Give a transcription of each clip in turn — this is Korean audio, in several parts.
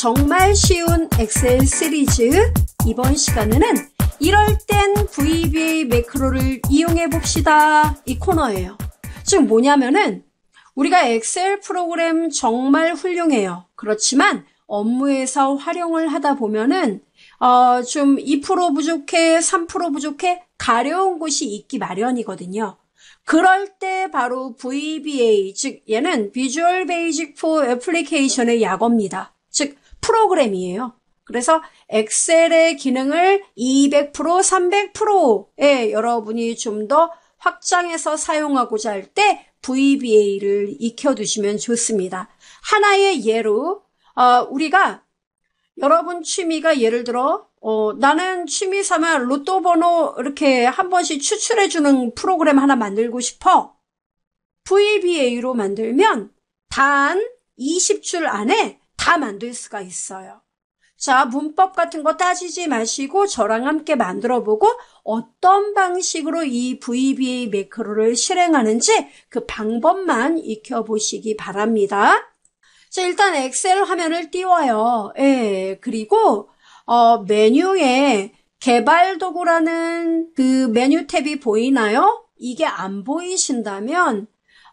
정말 쉬운 엑셀 시리즈 이번 시간에는 이럴 땐 VBA 매크로를 이용해 봅시다 이 코너예요. 지금 뭐냐면은 우리가 엑셀 프로그램 정말 훌륭해요. 그렇지만 업무에서 활용을 하다 보면은 어, 좀2% 부족해, 3% 부족해 가려운 곳이 있기 마련이거든요. 그럴 때 바로 VBA, 즉 얘는 Visual Basic for Application의 약어입니다. 즉 프로그램이에요. 그래서 엑셀의 기능을 200%, 300%에 여러분이 좀 더 확장해서 사용하고자 할 때 VBA를 익혀두시면 좋습니다. 하나의 예로 어, 우리가 여러분 취미가 예를 들어 어, 나는 취미 삼아 로또 번호 이렇게 한 번씩 추출해 주는 프로그램 하나 만들고 싶어. VBA로 만들면 단 20줄 안에 다 만들 수가 있어요. 자, 문법 같은 거 따지지 마시고 저랑 함께 만들어 보고 어떤 방식으로 이 VBA 매크로를 실행하는지 그 방법만 익혀보시기 바랍니다. 자, 일단 엑셀 화면을 띄워요. 예, 그리고, 어, 메뉴에 개발 도구라는 그 메뉴 탭이 보이나요? 이게 안 보이신다면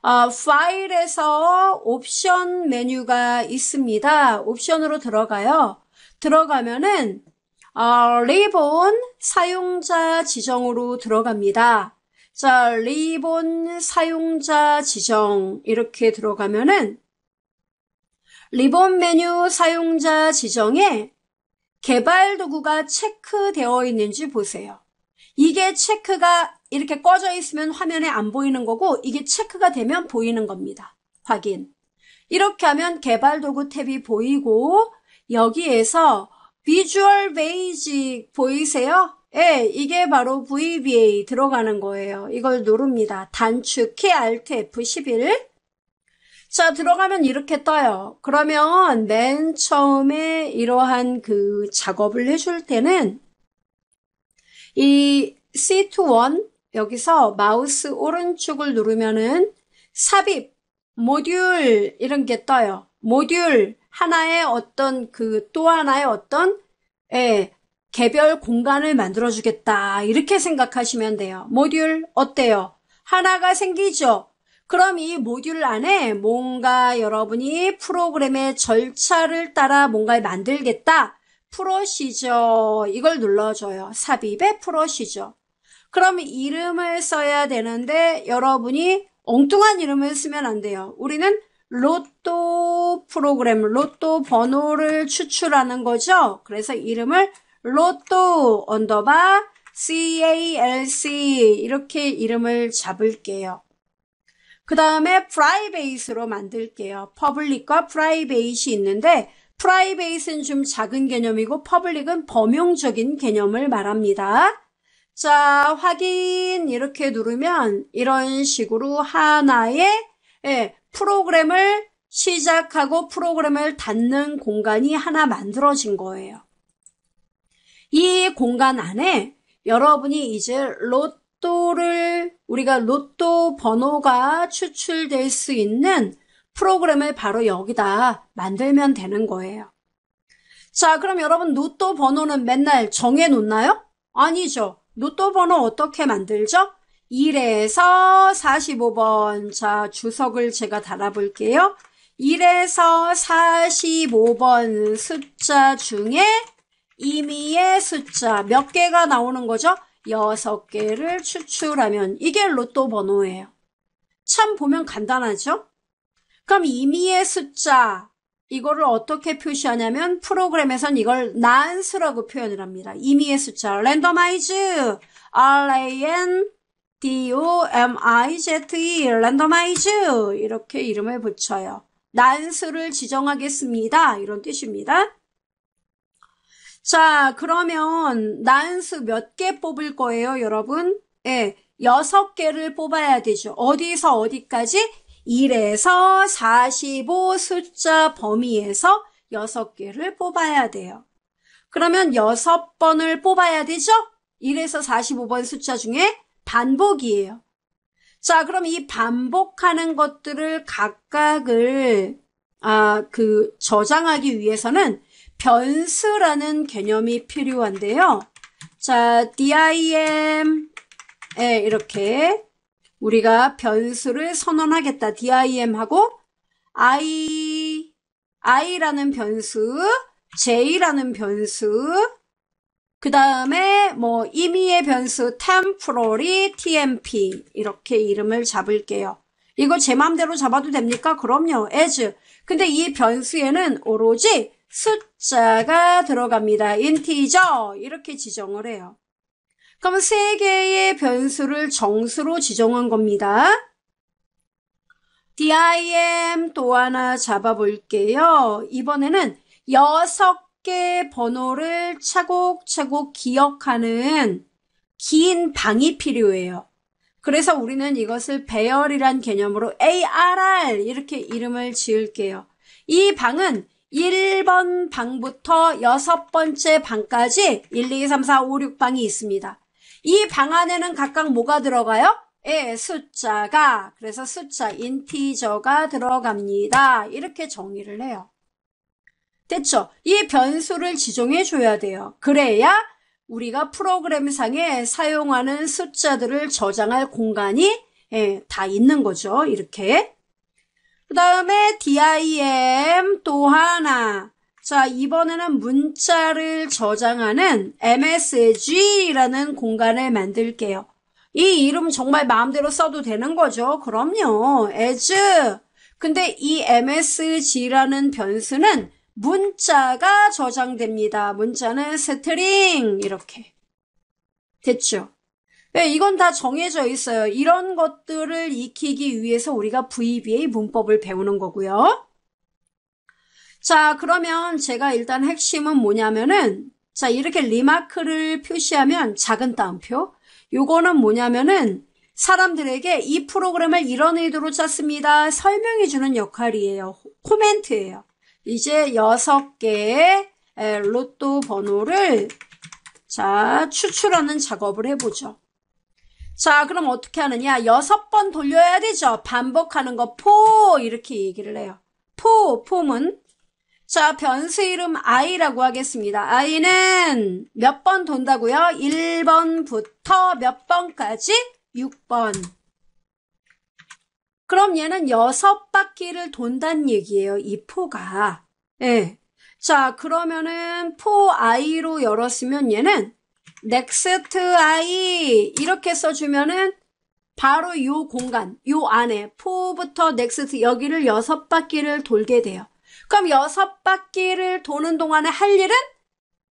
어, 파일에서 옵션 메뉴가 있습니다. 옵션으로 들어가요. 들어가면은 어, 리본 사용자 지정으로 들어갑니다. 자, 리본 사용자 지정 이렇게 들어가면은 리본 메뉴 사용자 지정에 개발 도구가 체크되어 있는지 보세요. 이게 체크가 이렇게 꺼져 있으면 화면에 안 보이는 거고 이게 체크가 되면 보이는 겁니다. 확인. 이렇게 하면 개발 도구 탭이 보이고 여기에서 비주얼 베이직 보이세요? 예, 이게 바로 VBA 들어가는 거예요. 이걸 누릅니다. 단축키 Alt F11. 자, 들어가면 이렇게 떠요. 그러면 맨 처음에 이러한 그 작업을 해줄 때는 이 C21 여기서 마우스 오른쪽을 누르면은 삽입, 모듈 이런 게 떠요. 모듈 하나의 어떤 그 또 하나의 어떤 예, 개별 공간을 만들어 주겠다 이렇게 생각하시면 돼요. 모듈 어때요? 하나가 생기죠. 그럼 이 모듈 안에 뭔가 여러분이 프로그램의 절차를 따라 뭔가를 만들겠다. 프로시저 이걸 눌러줘요. 삽입의 프로시저. 그럼 이름을 써야 되는데 여러분이 엉뚱한 이름을 쓰면 안 돼요. 우리는 로또 프로그램, 로또 번호를 추출하는 거죠. 그래서 이름을 로또 언더바 CALC 이렇게 이름을 잡을게요. 그 다음에 프라이베이스로 만들게요. 퍼블릭과 프라이베이시 있는데 프라이베이트는 좀 작은 개념이고 퍼블릭은 범용적인 개념을 말합니다. 자, 확인 이렇게 누르면 이런 식으로 하나의 예, 프로그램을 시작하고 프로그램을 닫는 공간이 하나 만들어진 거예요. 이 공간 안에 여러분이 이제 로또를 우리가 로또 번호가 추출될 수 있는 프로그램을 바로 여기다 만들면 되는 거예요. 자, 그럼 여러분 로또 번호는 맨날 정해 놓나요? 아니죠. 로또 번호 어떻게 만들죠? 1에서 45번. 자, 주석을 제가 달아볼게요. 1에서 45번 숫자 중에 임의의 숫자 몇 개가 나오는 거죠? 6개를 추출하면 이게 로또 번호예요. 참 보면 간단하죠? 그럼 임의의 숫자 이거를 어떻게 표시하냐면 프로그램에선 이걸 난수라고 표현을 합니다. 임의의 숫자 랜더마이즈 R-A-N D-O-M-I-Z-E 랜더마이즈 이렇게 이름을 붙여요. 난수를 지정하겠습니다. 이런 뜻입니다. 자, 그러면 난수 몇 개 뽑을 거예요, 여러분? 예, 여섯 개를 뽑아야 되죠. 어디서 어디까지? 1에서 45 숫자 범위에서 6개를 뽑아야 돼요. 그러면 6번을 뽑아야 되죠? 1에서 45번 숫자 중에 반복이에요. 자, 그럼 이 반복하는 것들을 각각을 아, 그 저장하기 위해서는 변수라는 개념이 필요한데요. 자, dim 예, 이렇게 우리가 변수를 선언하겠다. dim하고 i, i라는 변수, j라는 변수, 그 다음에 뭐 임의의 변수 temporary, tmp 이렇게 이름을 잡을게요. 이거 제 마음대로 잡아도 됩니까? 그럼요. as. 근데 이 변수에는 오로지 숫자가 들어갑니다. i n 인티저 이렇게 지정을 해요. 그럼 세 개의 변수를 정수로 지정한 겁니다. DIM 또 하나 잡아볼게요. 이번에는 여섯 개 번호를 차곡차곡 기억하는 긴 방이 필요해요. 그래서 우리는 이것을 배열이란 개념으로 ARR 이렇게 이름을 지을게요. 이 방은 1번 방부터 여섯 번째 방까지 1, 2, 3, 4, 5, 6방이 있습니다. 이방 안에는 각각 뭐가 들어가요? 에 예, 숫자가 그래서 숫자 인티저가 들어갑니다. 이렇게 정의를 해요. 됐죠? 이 변수를 지정해 줘야 돼요. 그래야 우리가 프로그램상에 사용하는 숫자들을 저장할 공간이 예, 다 있는 거죠. 이렇게. 그 다음에 DIM 또 하나. 자, 이번에는 문자를 저장하는 MSG라는 공간을 만들게요. 이 이름 정말 마음대로 써도 되는 거죠. 그럼요. as. 근데 이 msg라는 변수는 문자가 저장됩니다. 문자는 스트링 이렇게. 됐죠? 네, 이건 다 정해져 있어요. 이런 것들을 익히기 위해서 우리가 VBA 문법을 배우는 거고요. 자, 그러면 제가 일단 핵심은 뭐냐면은 자, 이렇게 리마크를 표시하면 작은 따옴표. 요거는 뭐냐면은 사람들에게 이 프로그램을 이런 의도로 짰습니다. 설명해 주는 역할이에요. 코멘트예요. 이제 여섯 개의 로또 번호를 자, 추출하는 작업을 해보죠. 자, 그럼 어떻게 하느냐? 여섯 번 돌려야 되죠. 반복하는 거 포 이렇게 얘기를 해요. 포, 폼은 자, 변수 이름 i라고 하겠습니다. i는 몇 번 돈다고요? 1번부터 몇 번까지? 6번. 그럼 얘는 6바퀴를 돈단 얘기예요. 이 포가. 예. 자, 그러면은 포 i로 열었으면 얘는 next i 이렇게 써주면은 바로 요 공간, 요 안에 포부터 넥스트 여기를 여섯 바퀴를 돌게 돼요. 그럼 여섯 바퀴를 도는 동안에 할 일은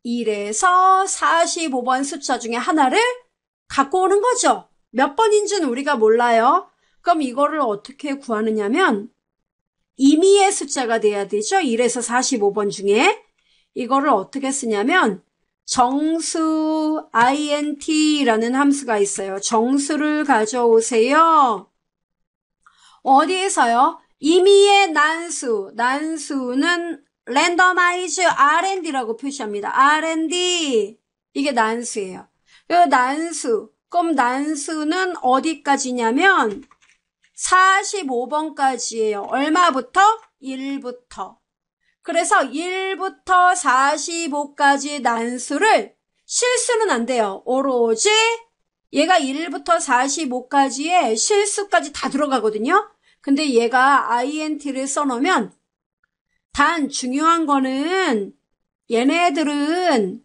1에서 45번 숫자 중에 하나를 갖고 오는 거죠. 몇 번인지는 우리가 몰라요. 그럼 이거를 어떻게 구하느냐면 임의의 숫자가 돼야 되죠. 1에서 45번 중에 이거를 어떻게 쓰냐면 정수 int라는 함수가 있어요. 정수를 가져오세요. 어디에서요? 이미의 난수, 난수는 랜덤아이즈 R&D라고 표시합니다. R&D 이게 난수예요. 요 난수, 그럼 난수는 어디까지냐면 45번까지예요. 얼마부터? 1부터. 그래서 1부터 45까지 난수를 실수는 안 돼요. 오로지 얘가 1부터 45까지의 실수까지 다 들어가거든요. 근데 얘가 INT를 써놓으면 단 중요한 거는 얘네들은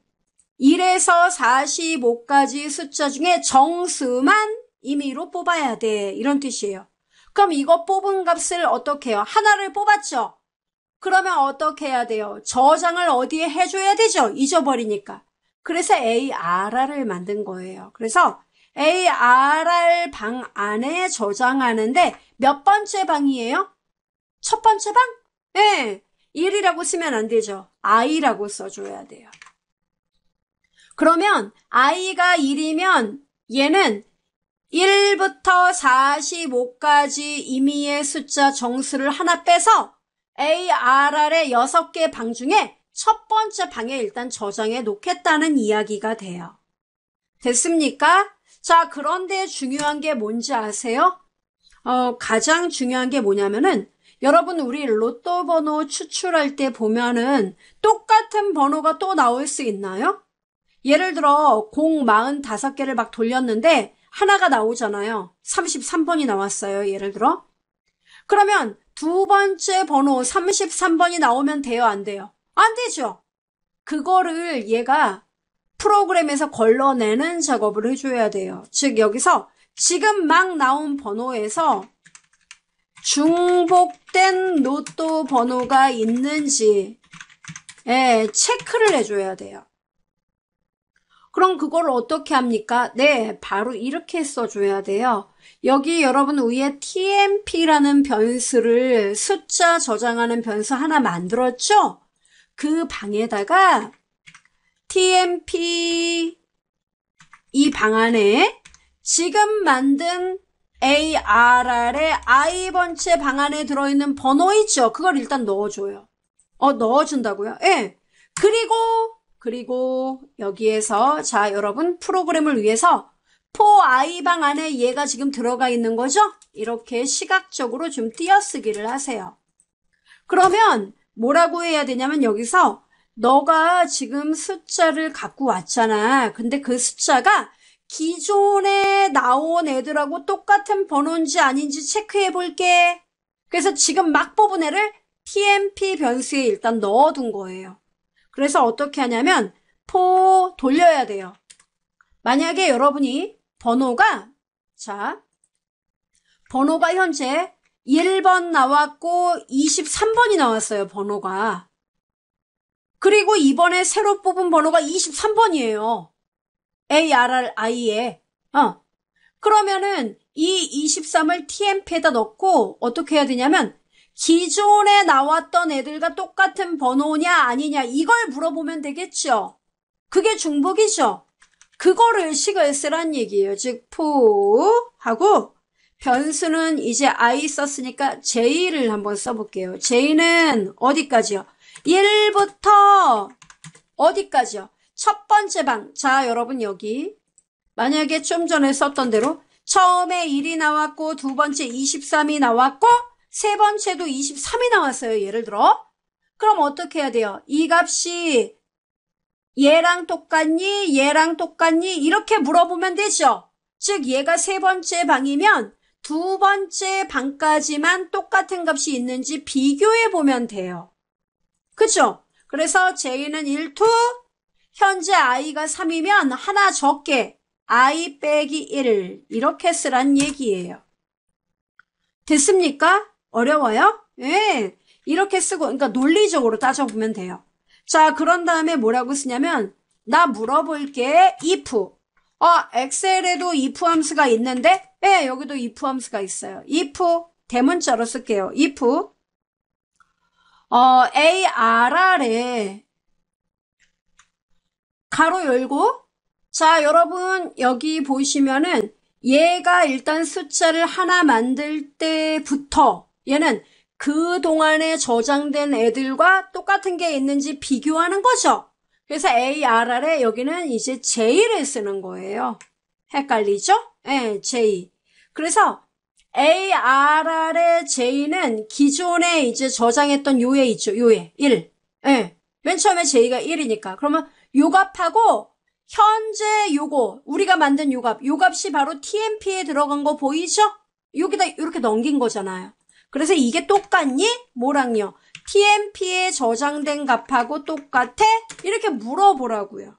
1에서 45까지 숫자 중에 정수만 임의로 뽑아야 돼. 이런 뜻이에요. 그럼 이거 뽑은 값을 어떻게 해요? 하나를 뽑았죠? 그러면 어떻게 해야 돼요? 저장을 어디에 해줘야 되죠? 잊어버리니까. 그래서 ARR을 만든 거예요. 그래서 ARR 방 안에 저장하는데 몇 번째 방이에요? 첫 번째 방? 예. 1이라고 쓰면 안 되죠. I라고 써줘야 돼요. 그러면 I가 1이면 얘는 1부터 45까지 임의의 숫자 정수를 하나 빼서 ARR의 6개 방 중에 첫 번째 방에 일단 저장해 놓겠다는 이야기가 돼요. 됐습니까? 자, 그런데 중요한 게 뭔지 아세요? 어, 가장 중요한 게 뭐냐면은 여러분 우리 로또 번호 추출할 때 보면은 똑같은 번호가 또 나올 수 있나요? 예를 들어 0 45개를 막 돌렸는데 하나가 나오잖아요. 33번이 나왔어요. 예를 들어. 그러면 두 번째 번호 33번이 나오면 돼요? 안 돼요? 안 되죠. 그거를 얘가 프로그램에서 걸러내는 작업을 해줘야 돼요. 즉 여기서 지금 막 나온 번호에서 중복된 로또 번호가 있는지 예, 체크를 해줘야 돼요. 그럼 그걸 어떻게 합니까? 네, 바로 이렇게 써줘야 돼요. 여기 여러분 위에 tmp라는 변수를 숫자 저장하는 변수 하나 만들었죠? 그 방에다가 TMP 이 방안에 지금 만든 ARR의 I번째 방안에 들어있는 번호 있죠? 그걸 일단 넣어줘요. 어, 넣어준다고요? 예. 그리고, 그리고 여기에서 자, 여러분 프로그램을 위해서 4i 방안에 얘가 지금 들어가 있는 거죠? 이렇게 시각적으로 좀 띄어쓰기를 하세요. 그러면 뭐라고 해야 되냐면 여기서 너가 지금 숫자를 갖고 왔잖아. 근데 그 숫자가 기존에 나온 애들하고 똑같은 번호인지 아닌지 체크해 볼게. 그래서 지금 막 뽑은 애를 tmp 변수에 일단 넣어둔 거예요. 그래서 어떻게 하냐면 포 돌려야 돼요. 만약에 여러분이 번호가 자 번호가 현재 1번 나왔고 23번이 나왔어요. 번호가. 그리고 이번에 새로 뽑은 번호가 23번이에요. ARRI에. 어. 그러면은 이 23을 TMP에다 넣고 어떻게 해야 되냐면 기존에 나왔던 애들과 똑같은 번호냐 아니냐 이걸 물어보면 되겠죠. 그게 중복이죠. 그거를 식을 쓰란 얘기예요. 즉포 하고 변수는 이제 I 썼으니까 J를 한번 써볼게요. J는 어디까지요? 1부터 어디까지요? 첫 번째 방. 자, 여러분 여기 만약에 좀 전에 썼던 대로 처음에 1이 나왔고 두 번째 23이 나왔고 세 번째도 23이 나왔어요. 예를 들어. 그럼 어떻게 해야 돼요? 이 값이 얘랑 똑같니? 얘랑 똑같니? 이렇게 물어보면 되죠. 즉 얘가 세 번째 방이면 두 번째 방까지만 똑같은 값이 있는지 비교해 보면 돼요. 그죠 그래서 J는 1투, 현재 I가 3이면 하나 적게 I 빼기 1을 이렇게 쓰란 얘기예요. 됐습니까? 어려워요? 예. 이렇게 쓰고 그러니까 논리적으로 따져보면 돼요. 자 그런 다음에 뭐라고 쓰냐면 나 물어볼게 if 어 엑셀에도 if 함수가 있는데 예 여기도 if 함수가 있어요. if 대문자로 쓸게요. if 어, ARR에 가로 열고 자 여러분 여기 보시면은 얘가 일단 숫자를 하나 만들 때부터 얘는 그동안에 저장된 애들과 똑같은 게 있는지 비교하는 거죠. 그래서 ARR에 여기는 이제 J를 쓰는 거예요. 헷갈리죠? 예, 네, J. 그래서 ARR의 J는 기존에 이제 저장했던 요에 있죠. 요에. 1. 예. 맨 처음에 J가 1이니까. 그러면 요값하고 현재 요거, 우리가 만든 요값, 요값이 바로 TMP에 들어간 거 보이죠? 여기다 이렇게 넘긴 거잖아요. 그래서 이게 똑같니? 뭐랑요? TMP에 저장된 값하고 똑같아? 이렇게 물어보라고요.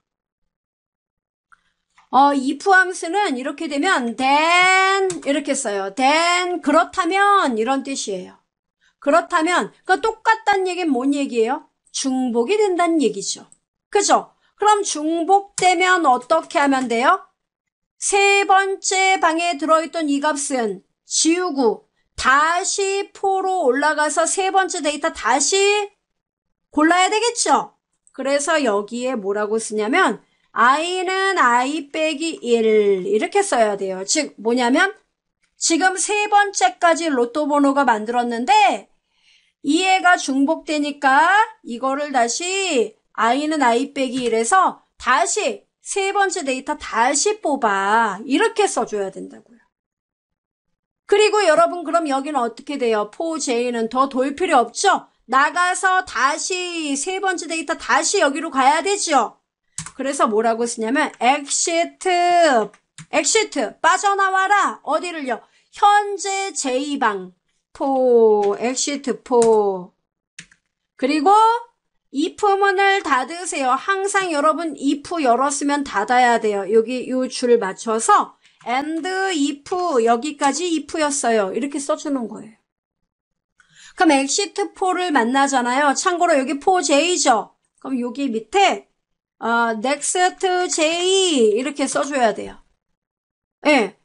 어, 이프항스는 이렇게 되면 then 이렇게 써요. then 그렇다면 이런 뜻이에요. 그렇다면 그 그러니까 똑같다는 얘기는 뭔 얘기예요? 중복이 된다는 얘기죠. 그죠? 그럼 중복되면 어떻게 하면 돼요? 세 번째 방에 들어있던 이 값은 지우고 다시 포로 올라가서 세 번째 데이터 다시 골라야 되겠죠? 그래서 여기에 뭐라고 쓰냐면 i는 i 빼기 1 이렇게 써야 돼요. 즉 뭐냐면 지금 세 번째까지 로또 번호가 만들었는데 이해가 중복되니까 이거를 다시 i는 i 빼기 1에서 다시 세 번째 데이터 다시 뽑아 이렇게 써줘야 된다고요. 그리고 여러분 그럼 여기는 어떻게 돼요? 4j는 더 돌 필요 없죠? 나가서 다시 세 번째 데이터 다시 여기로 가야 되죠? 그래서 뭐라고 쓰냐면 엑시트 엑시트 빠져나와라 어디를요 현재 제2방 포 엑시트 포 그리고 이프문을 닫으세요 항상 여러분 이 f 열었으면 닫아야 돼요 여기 요줄 맞춰서 and if 여기까지 if였어요 이렇게 써주는 거예요 그럼 엑시트 포를 만나잖아요 참고로 여기 포제이죠 그럼 여기 밑에 아, n e x j 이렇게 써줘야 돼요. 예. 네.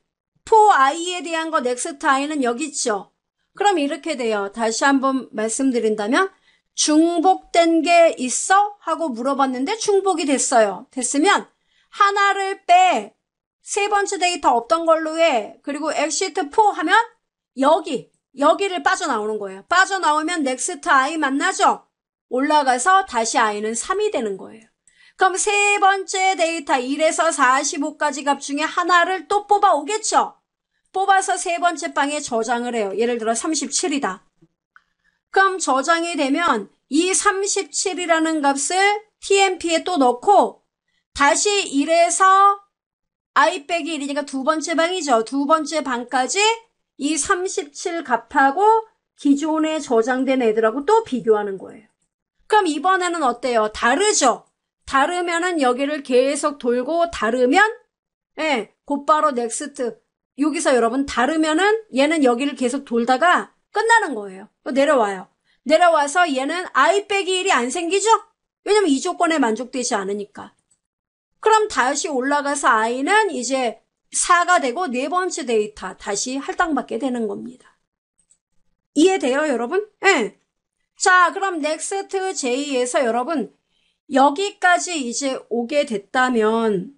f i에 대한 거 넥스트 t i는 여기 있죠. 그럼 이렇게 돼요. 다시 한 번 말씀드린다면 중복된 게 있어? 하고 물어봤는데 중복이 됐어요. 됐으면 하나를 빼. 세 번째 데이터 없던 걸로 해. 그리고 엑시트 포 하면 여기, 여기를 빠져나오는 거예요. 빠져나오면 넥스트 i 만나죠? 올라가서 다시 i는 3이 되는 거예요. 그럼 세 번째 데이터 1에서 45까지 값 중에 하나를 또 뽑아 오겠죠? 뽑아서 세 번째 방에 저장을 해요. 예를 들어 37이다. 그럼 저장이 되면 이 37이라는 값을 tmp에 또 넣고 다시 1에서 i 빼기 1이니까 두 번째 방이죠. 두 번째 방까지 이 37 값하고 기존에 저장된 애들하고 또 비교하는 거예요. 그럼 이번에는 어때요? 다르죠? 다르면은 여기를 계속 돌고 다르면 예, 곧바로 넥스트 여기서 여러분 다르면은 얘는 여기를 계속 돌다가 끝나는 거예요. 어, 내려와요. 내려와서 얘는 아이 빼기 1이 안 생기죠? 왜냐면 이 조건에 만족되지 않으니까. 그럼 다시 올라가서 아이는 이제 4가 되고 네 번째 데이터 다시 할당받게 되는 겁니다. 이해돼요, 여러분? 예. 자, 그럼 넥스트 제 J에서 여러분 여기까지 이제 오게 됐다면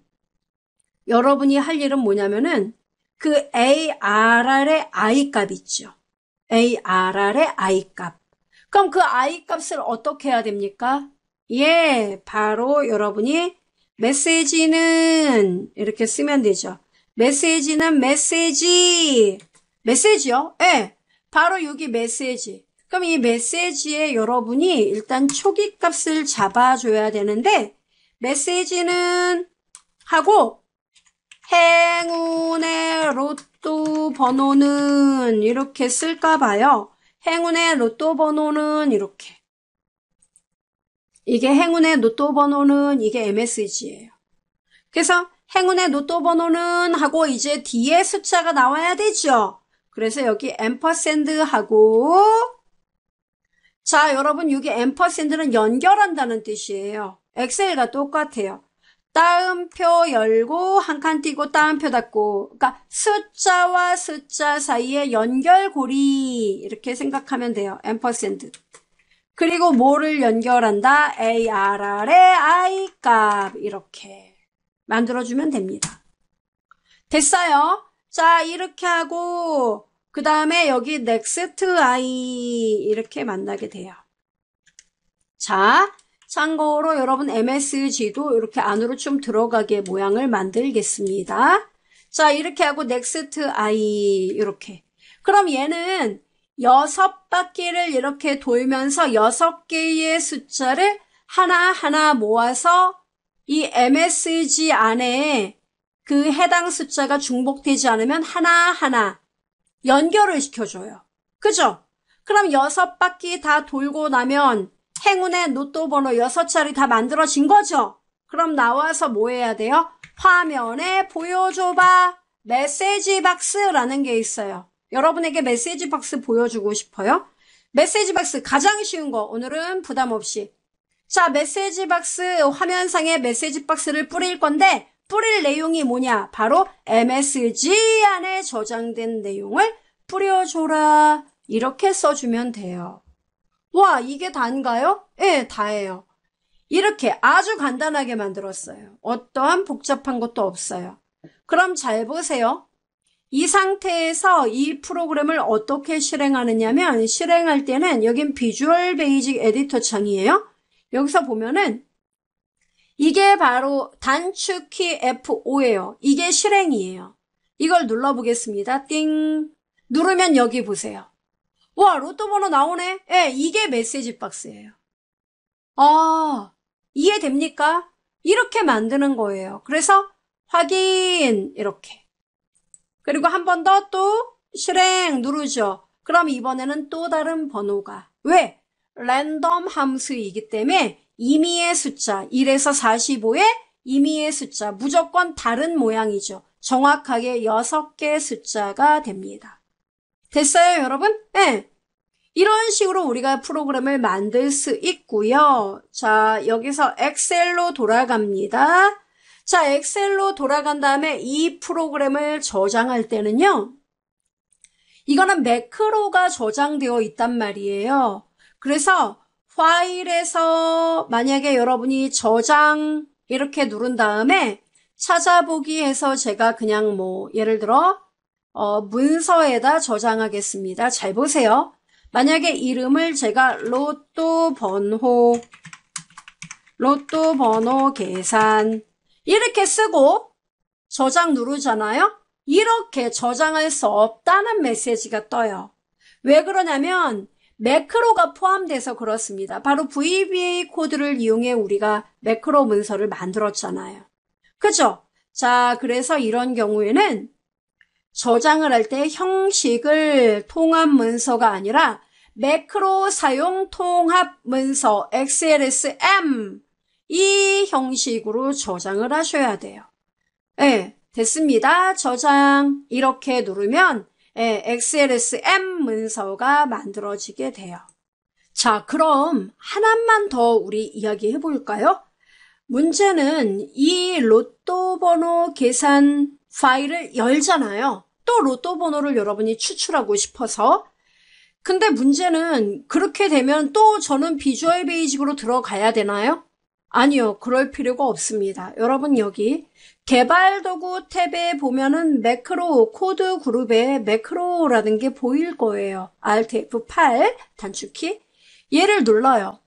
여러분이 할 일은 뭐냐면은 그 ARR의 I 값 있죠. ARR의 I 값. 그럼 그 I 값을 어떻게 해야 됩니까? 예, 바로 여러분이 메시지는 이렇게 쓰면 되죠. 메시지는 메시지. 메시지요? 예. 바로 여기 메시지. 그럼 이 메시지에 여러분이 일단 초기 값을 잡아줘야 되는데 메시지는 하고 행운의 로또 번호는 이렇게 쓸까 봐요. 행운의 로또 번호는 이렇게 이게 행운의 로또 번호는 이게 MSG예요. 그래서 행운의 로또 번호는 하고 이제 뒤에 숫자가 나와야 되죠. 그래서 여기 앰퍼샌드 하고 자, 여러분 여기 앰퍼센드는 연결한다는 뜻이에요. 엑셀과 똑같아요. 따옴표 열고 한 칸 띄고 따옴표 닫고 그러니까 숫자와 숫자 사이에 연결고리 이렇게 생각하면 돼요. 앰퍼센드. 그리고 뭐를 연결한다? ARR의 I 값 이렇게 만들어주면 됩니다. 됐어요? 자 이렇게 하고 그 다음에 여기 next i 이렇게 만나게 돼요. 자, 참고로 여러분 MSG도 이렇게 안으로 좀 들어가게 모양을 만들겠습니다. 자, 이렇게 하고 next i 이렇게. 그럼 얘는 여섯 바퀴를 이렇게 돌면서 여섯 개의 숫자를 하나하나 모아서 이 MSG 안에 그 해당 숫자가 중복되지 않으면 하나하나 연결을 시켜줘요. 그죠? 그럼 여섯 바퀴 다 돌고 나면 행운의 로또 번호 여섯 자리 다 만들어진 거죠? 그럼 나와서 뭐 해야 돼요? 화면에 보여줘봐. 메시지 박스라는 게 있어요. 여러분에게 메시지 박스 보여주고 싶어요? 메시지 박스 가장 쉬운 거 오늘은 부담 없이 자 메시지 박스 화면상에 메시지 박스를 뿌릴 건데 뿌릴 내용이 뭐냐? 바로 MSG 안에 저장된 내용을 뿌려줘라. 이렇게 써주면 돼요. 와, 이게 단가요? 예, 네, 다예요. 이렇게 아주 간단하게 만들었어요. 어떠한 복잡한 것도 없어요. 그럼 잘 보세요. 이 상태에서 이 프로그램을 어떻게 실행하느냐면 실행할 때는 여긴 비주얼 베이직 에디터 창이에요. 여기서 보면은 이게 바로 단축키 F5예요. 이게 실행이에요. 이걸 눌러보겠습니다. 띵 누르면 여기 보세요. 와 로또 번호 나오네. 예, 네, 이게 메시지 박스예요. 아 이해됩니까? 이렇게 만드는 거예요. 그래서 확인 이렇게 그리고 한 번 더 또 실행 누르죠. 그럼 이번에는 또 다른 번호가 왜? 랜덤 함수이기 때문에 임의의 숫자 1에서 45의 임의의 숫자 무조건 다른 모양이죠. 정확하게 6개 숫자가 됩니다. 됐어요 여러분? 네. 이런 식으로 우리가 프로그램을 만들 수 있고요. 자 여기서 엑셀로 돌아갑니다. 자 엑셀로 돌아간 다음에 이 프로그램을 저장할 때는요. 이거는 매크로가 저장되어 있단 말이에요. 그래서 파일에서 만약에 여러분이 저장 이렇게 누른 다음에 찾아보기 해서 제가 그냥 뭐 예를 들어 어 문서에다 저장하겠습니다. 잘 보세요. 만약에 이름을 제가 로또 번호 로또 번호 계산 이렇게 쓰고 저장 누르잖아요. 이렇게 저장할 수 없다는 메시지가 떠요. 왜 그러냐면 매크로가 포함돼서 그렇습니다. 바로 VBA 코드를 이용해 우리가 매크로 문서를 만들었잖아요. 그죠? 자, 그래서 이런 경우에는 저장을 할 때 형식을 통합 문서가 아니라 매크로 사용 통합 문서 XLSM 이 형식으로 저장을 하셔야 돼요. 네, 됐습니다. 저장 이렇게 누르면 예, XLSM 문서가 만들어지게 돼요. 자, 그럼 하나만 더 우리 이야기해 볼까요? 문제는 이 로또 번호 계산 파일을 열잖아요. 또 로또 번호를 여러분이 추출하고 싶어서 근데 문제는 그렇게 되면 또 저는 비주얼 베이직으로 들어가야 되나요? 아니요. 그럴 필요가 없습니다. 여러분 여기 개발도구 탭에 보면은 매크로 코드 그룹에 매크로라는 게 보일 거예요. Alt F8 단축키 얘를 눌러요.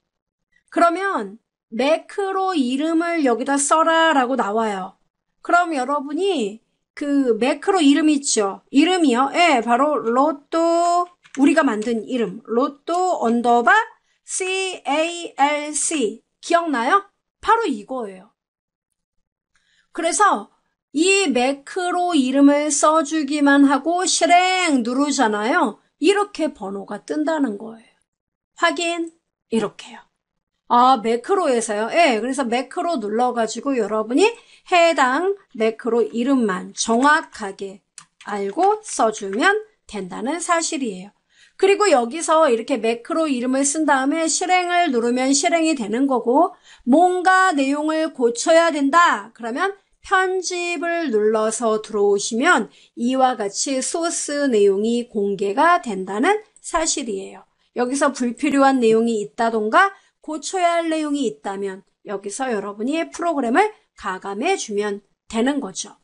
그러면 매크로 이름을 여기다 써라 라고 나와요. 그럼 여러분이 그 매크로 이름 있죠? 이름이요? 예, 바로 로또 우리가 만든 이름 로또 언더바 CALC 기억나요? 바로 이거예요. 그래서 이 매크로 이름을 써주기만 하고 실행 누르잖아요. 이렇게 번호가 뜬다는 거예요. 확인 이렇게요. 아 매크로에서요. 예, 네, 그래서 매크로 눌러가지고 여러분이 해당 매크로 이름만 정확하게 알고 써주면 된다는 사실이에요. 그리고 여기서 이렇게 매크로 이름을 쓴 다음에 실행을 누르면 실행이 되는 거고 뭔가 내용을 고쳐야 된다 그러면 편집을 눌러서 들어오시면 이와 같이 소스 내용이 공개가 된다는 사실이에요. 여기서 불필요한 내용이 있다던가 고쳐야 할 내용이 있다면 여기서 여러분이 프로그램을 가감해 주면 되는 거죠.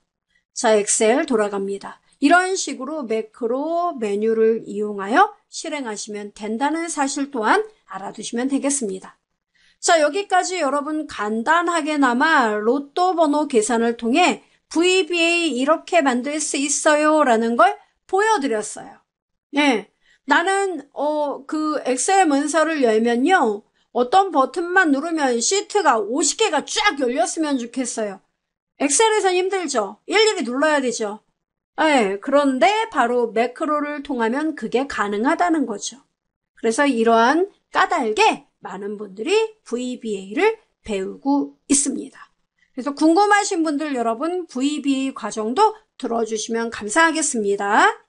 자, 엑셀 돌아갑니다. 이런 식으로 매크로 메뉴를 이용하여 실행하시면 된다는 사실 또한 알아두시면 되겠습니다. 자, 여기까지 여러분 간단하게나마 로또 번호 계산을 통해 VBA 이렇게 만들 수 있어요 라는 걸 보여드렸어요. 네. 나는, 어, 그 엑셀 문서를 열면요. 어떤 버튼만 누르면 시트가 50개가 쫙 열렸으면 좋겠어요. 엑셀에선 힘들죠. 일일이 눌러야 되죠. 네, 그런데 바로 매크로를 통하면 그게 가능하다는 거죠. 그래서 이러한 까닭에 많은 분들이 VBA를 배우고 있습니다. 그래서 궁금하신 분들 여러분 VBA 과정도 들어주시면 감사하겠습니다.